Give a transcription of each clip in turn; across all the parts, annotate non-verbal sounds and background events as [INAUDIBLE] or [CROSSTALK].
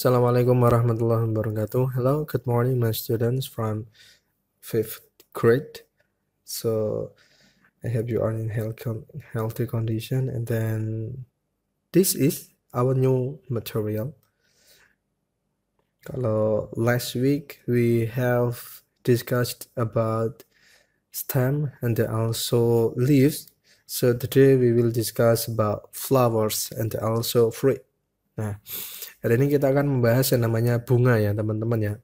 Assalamualaikum warahmatullahi wabarakatuh. Hello, good morning, my students from fifth grade. So I hope you are in healthy condition. And then this is our new material. Kalau last week we have discussed about stem and also leaves. So today we will discuss about flowers and also fruit. Nah, hari ini kita akan membahas yang namanya bunga ya, teman-teman ya.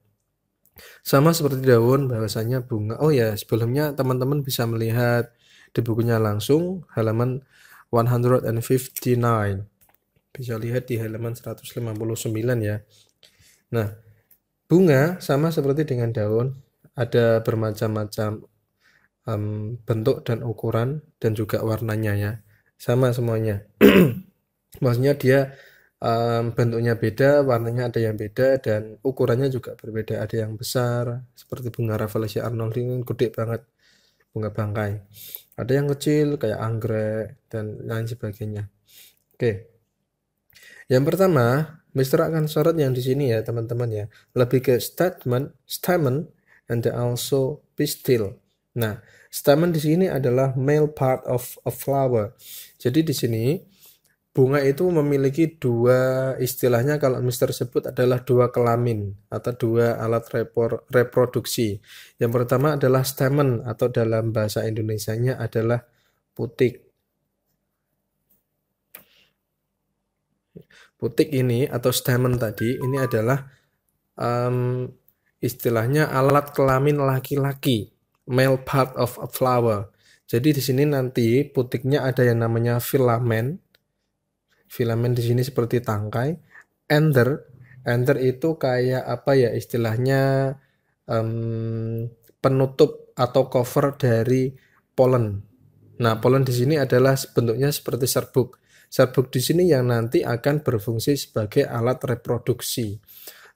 Sama seperti daun, bahwasanya bunga. Oh ya, sebelumnya teman-teman bisa melihat di bukunya langsung halaman 159. Bisa lihat di halaman 159 ya. Nah, bunga sama seperti dengan daun, ada bermacam-macam um, bentuk dan ukuran dan juga warnanya ya. Sama semuanya. [CLEARS THROAT] Maksudnya dia um, bentuknya beda, warnanya ada yang beda dan ukurannya juga berbeda. Ada yang besar seperti bunga Rafflesia ya, arnoldi ini gede banget bunga bangkai. Ada yang kecil kayak anggrek dan lain sebagainya. Oke. Yang pertama, Mister akan sorot yang di sini ya teman-teman ya. Lebih ke statement, stamen, and also pistil. Nah, stamen di sini adalah male part of a flower. Jadi di sini bunga itu memiliki dua istilahnya kalau mister tersebut adalah dua kelamin atau dua alat repor, reproduksi. Yang pertama adalah stamen atau dalam bahasa Indonesia-nya adalah putik. Putik ini atau stamen tadi ini adalah um, istilahnya alat kelamin laki-laki, male part of a flower. Jadi di sini nanti putiknya ada yang namanya filamen, Filamen di sini seperti tangkai. Ender, ender itu kayak apa ya istilahnya um, penutup atau cover dari polen. Nah, polen di sini adalah bentuknya seperti serbuk. Serbuk di sini yang nanti akan berfungsi sebagai alat reproduksi.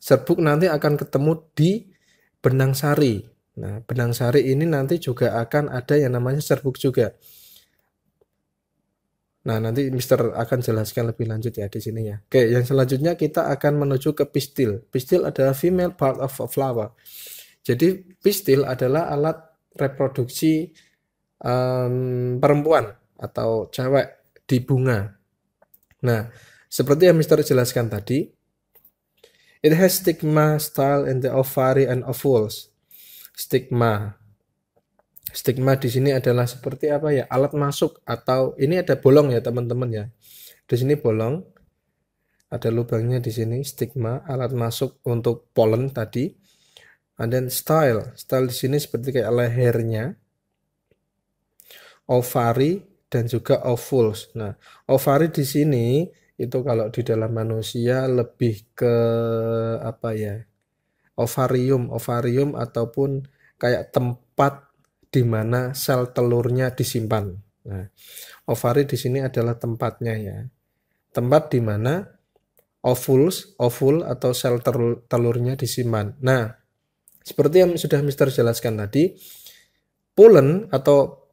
Serbuk nanti akan ketemu di benang sari. Nah, benang sari ini nanti juga akan ada yang namanya serbuk juga. Nah, nanti Mister akan jelaskan lebih lanjut ya di sini ya. Oke, yang selanjutnya kita akan menuju ke pistil. Pistil adalah female part of a flower. Jadi pistil adalah alat reproduksi um, perempuan atau cewek di bunga. Nah, seperti yang Mister jelaskan tadi, it has stigma, style, and the ovary and ovules. Stigma stigma di sini adalah seperti apa ya alat masuk atau ini ada bolong ya teman-teman ya di sini bolong ada lubangnya di sini stigma alat masuk untuk polen tadi and then style style di sini seperti kayak lehernya ovari dan juga ovules nah ovari di sini itu kalau di dalam manusia lebih ke apa ya ovarium ovarium ataupun kayak tempat di mana sel telurnya disimpan. Nah, ovari di sini adalah tempatnya ya. Tempat di mana ovules, ovul atau sel telurnya disimpan. Nah, seperti yang sudah Mister jelaskan tadi, pollen atau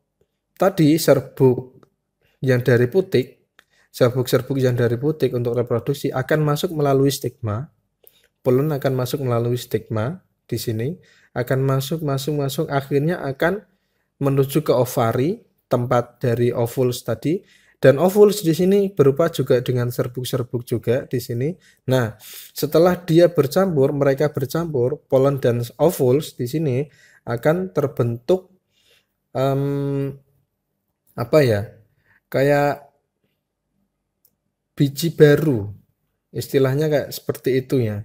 tadi serbuk yang dari putik, serbuk-serbuk yang dari putik untuk reproduksi akan masuk melalui stigma. Pollen akan masuk melalui stigma di sini akan masuk masuk masuk akhirnya akan menuju ke ovari tempat dari ovules tadi dan ovules di sini berupa juga dengan serbuk-serbuk juga di sini. Nah, setelah dia bercampur, mereka bercampur polen dan ovules di sini akan terbentuk um, apa ya? Kayak biji baru. Istilahnya kayak seperti itu ya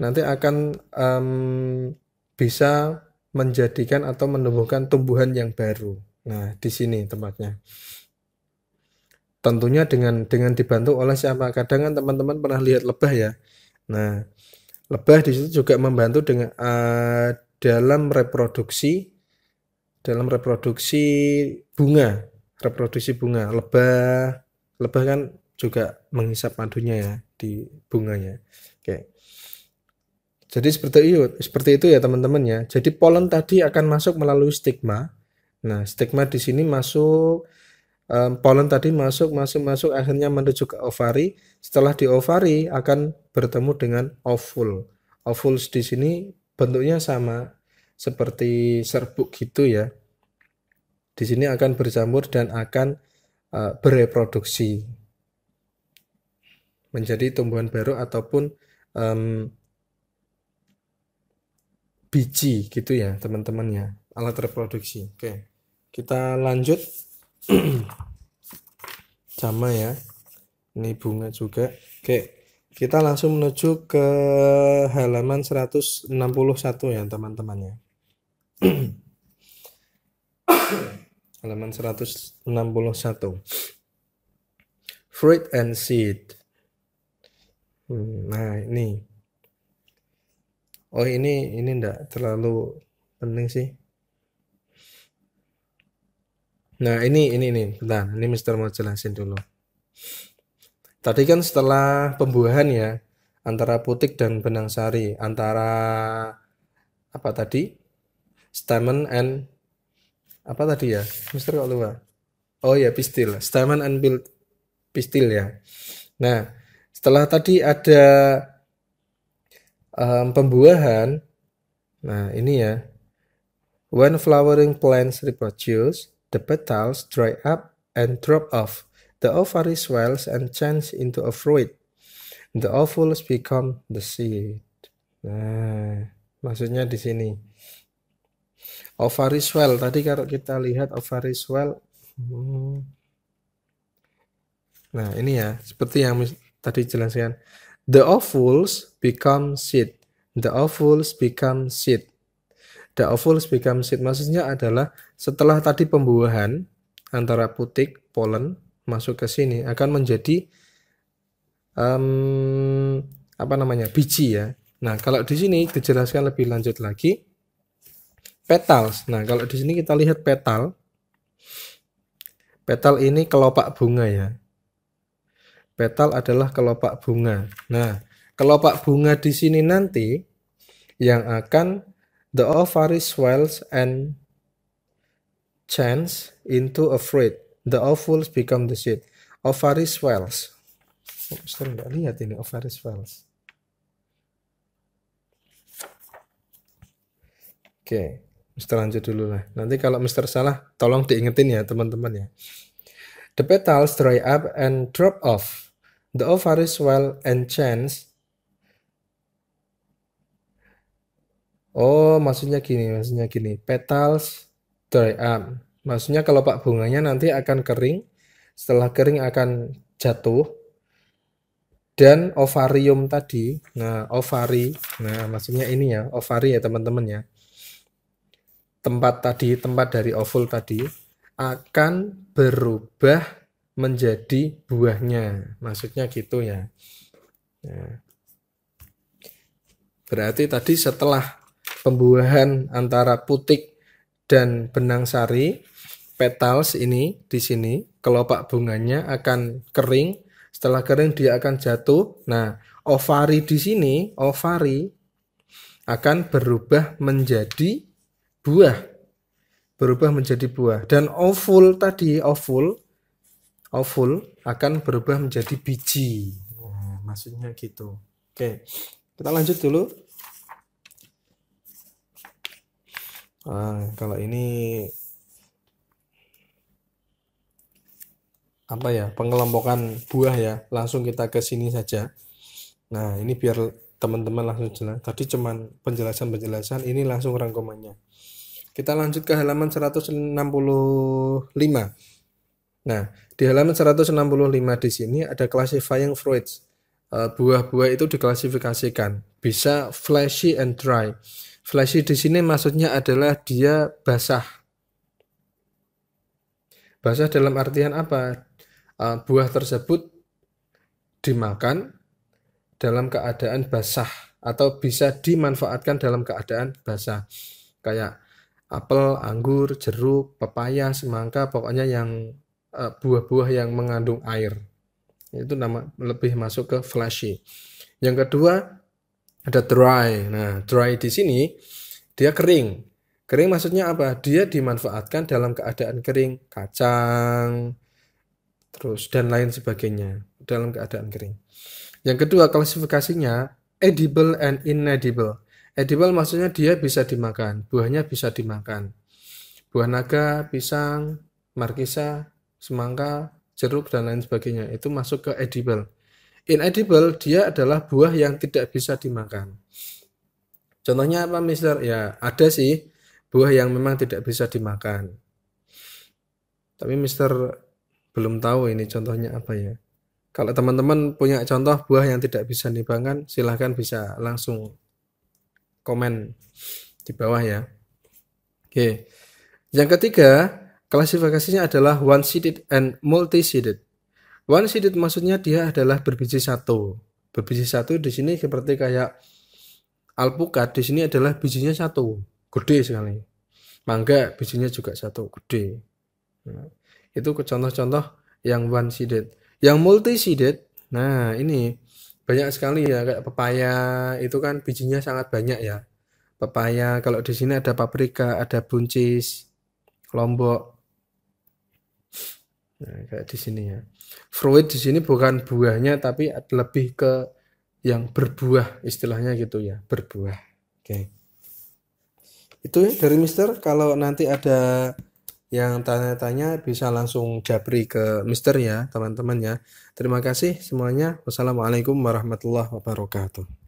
nanti akan um, bisa menjadikan atau menumbuhkan tumbuhan yang baru. Nah, di sini tempatnya. Tentunya dengan dengan dibantu oleh siapa? Kadang kan teman-teman pernah lihat lebah ya. Nah, lebah di situ juga membantu dengan uh, dalam reproduksi dalam reproduksi bunga, reproduksi bunga. Lebah lebah kan juga menghisap madunya ya di bunganya. Oke. Jadi seperti itu, seperti itu ya teman-teman ya. Jadi polen tadi akan masuk melalui stigma. Nah, stigma di sini masuk um, polen tadi masuk masuk masuk akhirnya menuju ke ovari. Setelah di ovari akan bertemu dengan ovul. Ovul di sini bentuknya sama seperti serbuk gitu ya. Di sini akan bercampur dan akan uh, bereproduksi menjadi tumbuhan baru ataupun um, biji gitu ya teman-teman ya alat reproduksi oke kita lanjut sama [CLEARS THROAT] ya ini bunga juga oke kita langsung menuju ke halaman 161 ya teman-teman ya [CLEARS THROAT] halaman 161 fruit and seed hmm, nah ini oh ini ini ndak terlalu penting sih nah ini ini ini bentar ini Mister mau jelasin dulu tadi kan setelah pembuahan ya antara putik dan benang sari antara apa tadi stamen and apa tadi ya Mister kok lupa oh ya pistil stamen and pistil ya nah setelah tadi ada um, pembuahan. Nah, ini ya. When flowering plants reproduce, the petals dry up and drop off. The ovary swells and changes into a fruit. The ovules become the seed. Nah, maksudnya di sini. Ovary swell. Tadi kalau kita lihat ovary swell. Hmm. Nah, ini ya. Seperti yang tadi jelaskan. The ovules become seed. The ovules become seed. The ovules become seed. Maksudnya adalah setelah tadi pembuahan antara putik, polen masuk ke sini akan menjadi um, apa namanya biji ya. Nah kalau di sini dijelaskan lebih lanjut lagi petals. Nah kalau di sini kita lihat petal. Petal ini kelopak bunga ya. Petal adalah kelopak bunga. Nah, kelopak bunga di sini nanti yang akan the ovary swells and changes into a fruit. The ovules become the seed. Ovary swells. Oh, nggak lihat ini ovary swells. Oke, Mister lanjut dulu lah. Nanti kalau Mister salah, tolong diingetin ya teman-teman ya. The petals dry up and drop off The ovaries swell and change. Oh, maksudnya gini, maksudnya gini. Petals dry up. Maksudnya kalau pak bunganya nanti akan kering, setelah kering akan jatuh dan ovarium tadi, nah ovari, nah maksudnya ini ya, ovari ya teman-teman ya. Tempat tadi, tempat dari ovul tadi akan berubah menjadi buahnya. Maksudnya gitu ya. ya. Berarti tadi setelah pembuahan antara putik dan benang sari, petals ini di sini, kelopak bunganya akan kering. Setelah kering dia akan jatuh. Nah, ovari di sini, ovari akan berubah menjadi buah. Berubah menjadi buah. Dan ovul tadi, ovul ovul akan berubah menjadi biji. Oh, maksudnya gitu. Oke, kita lanjut dulu. Nah, kalau ini apa ya pengelompokan buah ya langsung kita ke sini saja nah ini biar teman-teman langsung jelas tadi cuman penjelasan-penjelasan ini langsung rangkumannya kita lanjut ke halaman 165 Nah, di halaman 165 di sini ada classifying fruits. Eh, buah-buah itu diklasifikasikan. Bisa fleshy and dry. Fleshy di sini maksudnya adalah dia basah. Basah dalam artian apa? Eh, buah tersebut dimakan dalam keadaan basah atau bisa dimanfaatkan dalam keadaan basah. Kayak apel, anggur, jeruk, pepaya, semangka, pokoknya yang Eh, buah-buah yang mengandung air. Itu nama lebih masuk ke fleshy. Yang kedua ada dry. Nah, dry di sini dia kering. Kering maksudnya apa? Dia dimanfaatkan dalam keadaan kering, kacang, terus dan lain sebagainya dalam keadaan kering. Yang kedua klasifikasinya edible and inedible. Edible maksudnya dia bisa dimakan, buahnya bisa dimakan. Buah naga, pisang, markisa, semangka, jeruk dan lain sebagainya itu masuk ke edible. Inedible dia adalah buah yang tidak bisa dimakan. Contohnya apa Mister? Ya ada sih buah yang memang tidak bisa dimakan. Tapi Mister belum tahu ini contohnya apa ya. Kalau teman-teman punya contoh buah yang tidak bisa dimakan, silahkan bisa langsung komen di bawah ya. Oke. Yang ketiga, Klasifikasinya adalah one-seeded and multi-seeded. One-seeded maksudnya dia adalah berbiji satu. Berbiji satu di sini seperti kayak alpukat di sini adalah bijinya satu, gede sekali. Mangga bijinya juga satu, gede. Nah, itu contoh-contoh yang one-seeded. Yang multi-seeded, nah ini banyak sekali ya kayak pepaya itu kan bijinya sangat banyak ya pepaya kalau di sini ada paprika ada buncis lombok Nah, kayak di sini ya. Fruit di sini bukan buahnya tapi lebih ke yang berbuah istilahnya gitu ya, berbuah. Oke. Okay. Itu ya dari Mister kalau nanti ada yang tanya-tanya bisa langsung japri ke Mister ya, teman-teman ya. Terima kasih semuanya. Wassalamualaikum warahmatullahi wabarakatuh.